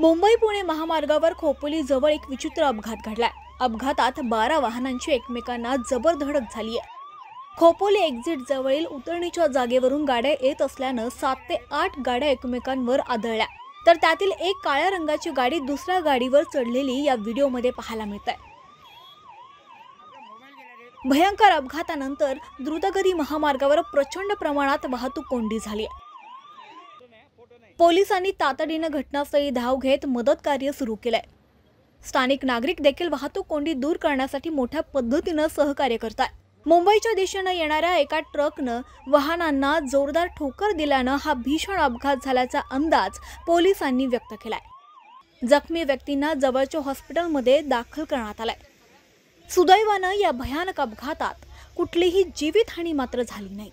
मुंबई पुणे महामार्गावर खोपोली जवळ एक विचित्र अपघात घडलाय अपघातात बारा वाहनांची एकमेकांना जबर धडक झाली आहे खोपोली एक्झिट जवळील उतरणीच्या जागेवरून गाड्या येत असल्यानं सात ते आठ गाड्या एकमेकांवर आदळल्या तर त्यातील एक काळ्या रंगाची गाडी दुसऱ्या गाडीवर चढलेली या व्हिडिओमध्ये पाहायला मिळत आहे भयंकर अपघातानंतर द्रुतगती महामार्गावर प्रचंड प्रमाणात वाहतूक कोंडी झाली आहे पोलिसांनी तातडीनं घटनास्थळी धाव घेत मदत कार्य सुरू केलंय स्थानिक नागरिक देखील वाहतूक कोंडी दूर करण्यासाठी मोठ्या पद्धतीनं सहकार्य करतात मुंबईच्या दिशेनं येणाऱ्या एका ट्रकनं वाहनांना जोरदार ठोकर दिल्यानं हा भीषण अपघात झाल्याचा अंदाज पोलिसांनी व्यक्त केलाय जखमी व्यक्तींना जवळच्या हॉस्पिटलमध्ये दाखल करण्यात आलाय सुदैवानं या भयानक अपघातात कुठलीही जीवितहानी मात्र झाली नाही